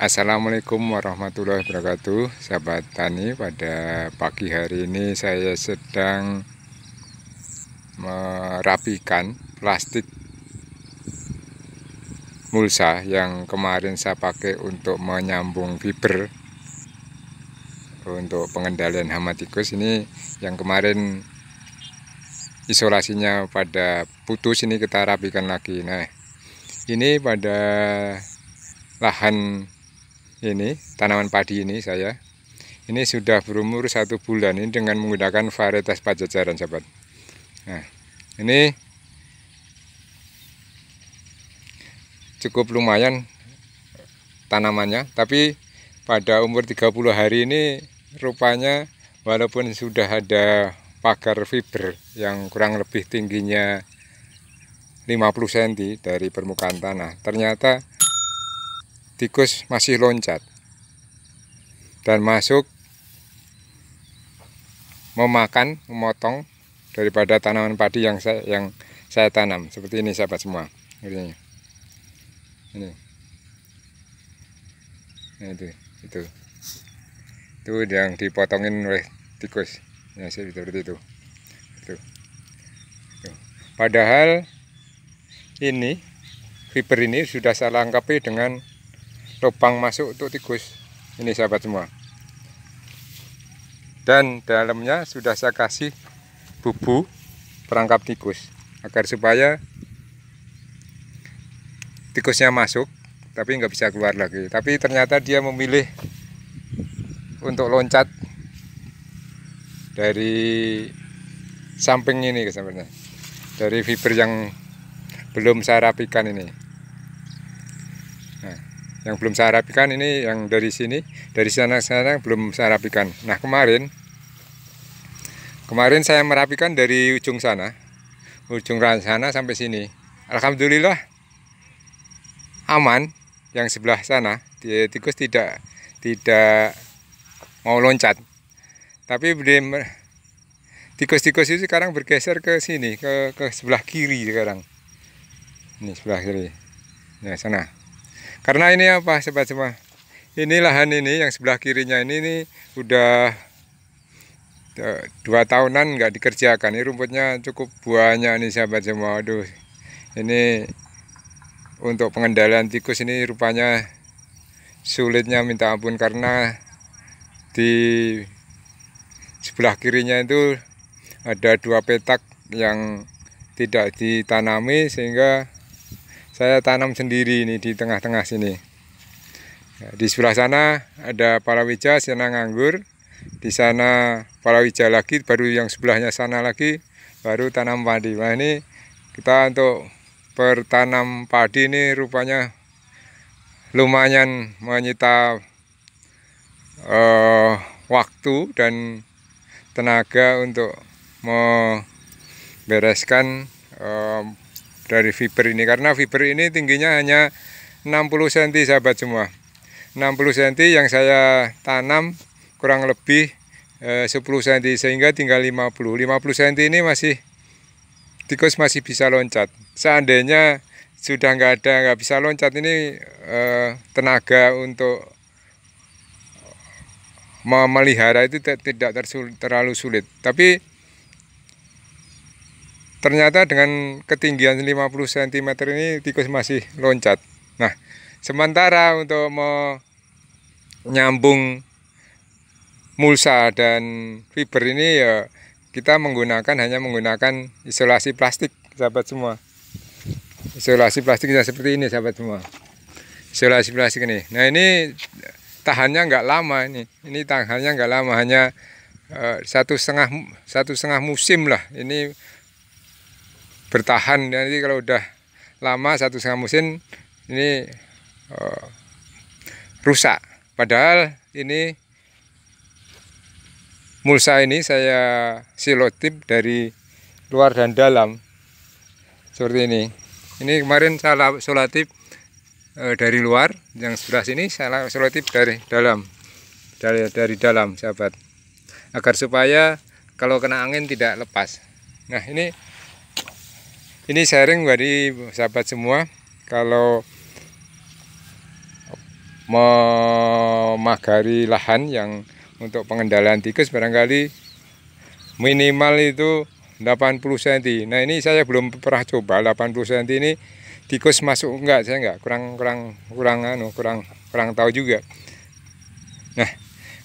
Assalamualaikum warahmatullahi wabarakatuh Sahabat Tani pada pagi hari ini saya sedang merapikan plastik mulsa yang kemarin saya pakai untuk menyambung fiber untuk pengendalian hama tikus ini yang kemarin isolasinya pada putus ini kita rapikan lagi nah ini pada lahan ini tanaman padi ini saya ini sudah berumur satu bulan ini dengan menggunakan varietas pajajaran sahabat nah ini cukup lumayan tanamannya tapi pada umur 30 hari ini rupanya walaupun sudah ada pagar fiber yang kurang lebih tingginya 50 cm dari permukaan tanah ternyata tikus masih loncat dan masuk memakan, memotong daripada tanaman padi yang saya yang saya tanam seperti ini sahabat semua. Ini. Ini. Nah, itu, itu. Itu yang dipotongin oleh tikus. Ya, seperti itu. Itu. itu. Padahal ini fiber ini sudah saya lengkapi dengan lubang masuk untuk tikus ini sahabat semua dan dalamnya sudah saya kasih bubu perangkap tikus agar supaya tikusnya masuk tapi nggak bisa keluar lagi tapi ternyata dia memilih untuk loncat dari samping ini sebenarnya dari fiber yang belum saya rapikan ini yang belum saya rapikan ini yang dari sini dari sana sana belum saya rapikan nah kemarin kemarin saya merapikan dari ujung sana ujung sana sampai sini Alhamdulillah aman yang sebelah sana tikus tidak tidak mau loncat tapi belum tikus-tikus itu sekarang bergeser ke sini ke, ke sebelah kiri sekarang ini sebelah kiri ya sana karena ini apa sobat semua? Ini lahan ini yang sebelah kirinya ini, ini udah eh, dua tahunan nggak dikerjakan. Ini rumputnya cukup banyak nih sahabat semua. Aduh, ini untuk pengendalian tikus ini rupanya sulitnya minta ampun karena di sebelah kirinya itu ada dua petak yang tidak ditanami sehingga saya tanam sendiri ini di tengah-tengah sini ya, di sebelah sana ada palawija sana nganggur di sana palawija lagi baru yang sebelahnya sana lagi baru tanam padi nah ini kita untuk bertanam padi ini rupanya lumayan menyita uh, waktu dan tenaga untuk membereskan uh, dari fiber ini karena fiber ini tingginya hanya 60 cm sahabat semua 60 cm yang saya tanam kurang lebih eh, 10 cm sehingga tinggal 50 50 cm ini masih tikus masih bisa loncat seandainya sudah nggak ada nggak bisa loncat ini eh, tenaga untuk memelihara itu tidak terlalu sulit tapi Ternyata dengan ketinggian 50 cm ini tikus masih loncat. Nah, sementara untuk menyambung mulsa dan fiber ini ya kita menggunakan hanya menggunakan isolasi plastik, sahabat semua. Isolasi plastiknya seperti ini, sahabat semua. Isolasi plastik ini. Nah, ini tahannya nggak lama ini. Ini tahannya nggak lama, hanya eh, satu setengah satu setengah musim lah ini bertahan nanti kalau udah lama satu setengah musim ini uh, rusak padahal ini mulsa ini saya silotip dari luar dan dalam seperti ini ini kemarin saya solatip e, eh, dari luar yang sebelah sini saya solatip dari dalam dari, dari dalam sahabat agar supaya kalau kena angin tidak lepas nah ini ini sharing dari sahabat semua kalau memagari lahan yang untuk pengendalian tikus barangkali minimal itu 80 cm. Nah, ini saya belum pernah coba 80 cm ini tikus masuk enggak saya enggak kurang kurang kurang anu kurang kurang tahu juga. Nah,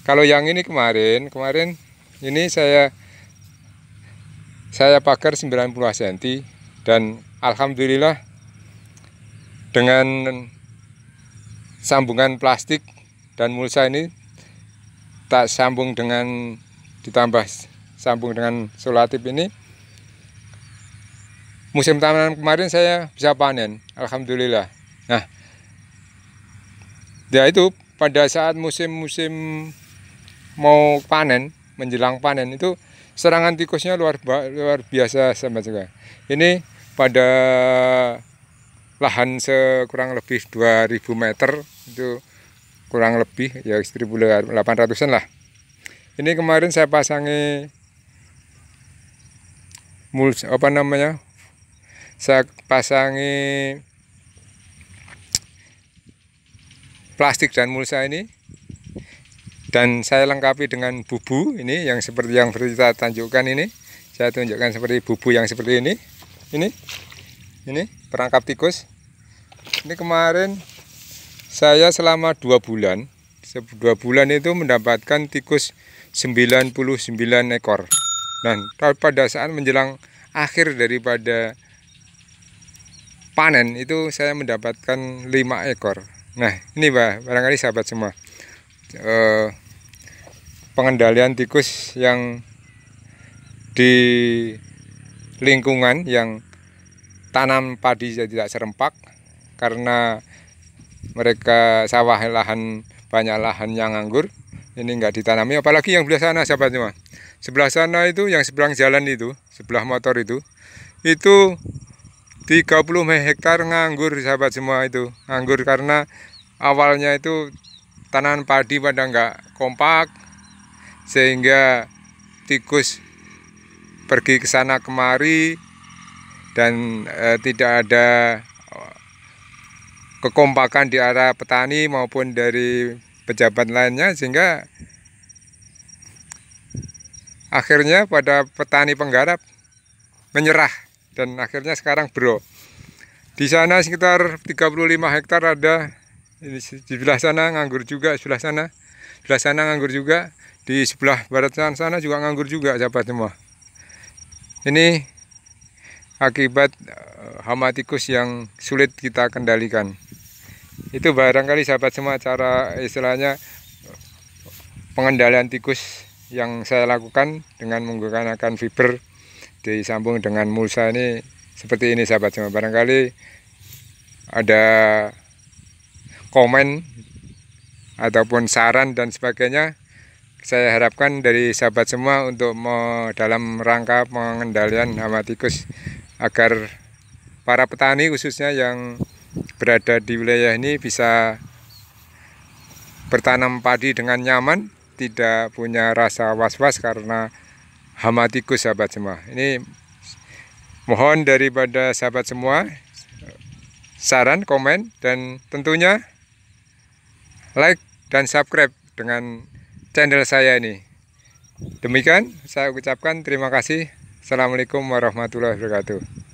kalau yang ini kemarin, kemarin ini saya saya pagar 90 cm dan alhamdulillah dengan sambungan plastik dan mulsa ini tak sambung dengan ditambah sambung dengan solatif ini musim tanaman kemarin saya bisa panen alhamdulillah nah ya itu pada saat musim-musim mau panen menjelang panen itu serangan tikusnya luar luar biasa sama juga ini pada lahan sekurang lebih 2000 meter itu kurang lebih ya 1800an lah ini kemarin saya pasangi mulch apa namanya saya pasangi plastik dan mulsa ini dan saya lengkapi dengan bubu ini yang seperti yang berita tunjukkan ini saya tunjukkan seperti bubu yang seperti ini ini ini perangkap tikus ini kemarin saya selama dua bulan dua bulan itu mendapatkan tikus 99 ekor dan pada saat menjelang akhir daripada panen itu saya mendapatkan lima ekor nah ini bah, barangkali sahabat semua e, pengendalian tikus yang di lingkungan yang tanam padi tidak serempak karena mereka sawah lahan banyak lahan yang anggur ini nggak ditanami apalagi yang belah sana sahabat semua sebelah sana itu yang seberang jalan itu sebelah motor itu itu 30 hektar nganggur sahabat semua itu anggur karena awalnya itu tanaman padi pada nggak kompak sehingga tikus pergi ke sana kemari dan eh, tidak ada eh, kekompakan di arah petani maupun dari pejabat lainnya sehingga akhirnya pada petani penggarap menyerah dan akhirnya sekarang bro di sana sekitar 35 hektar ada ini sebelah sana nganggur juga sebelah sana sebelah sana nganggur juga di sebelah barat sana juga nganggur juga sahabat semua ini akibat eh, hama tikus yang sulit kita kendalikan. Itu barangkali sahabat semua cara istilahnya pengendalian tikus yang saya lakukan dengan menggunakan fiber disambung dengan mulsa ini seperti ini sahabat semua. Barangkali ada komen ataupun saran dan sebagainya saya harapkan dari sahabat semua untuk dalam rangka pengendalian hama tikus agar para petani khususnya yang berada di wilayah ini bisa bertanam padi dengan nyaman, tidak punya rasa was-was karena hama tikus sahabat semua. Ini mohon daripada sahabat semua saran, komen dan tentunya like dan subscribe dengan channel saya ini. Demikian saya ucapkan terima kasih. Assalamualaikum warahmatullahi wabarakatuh.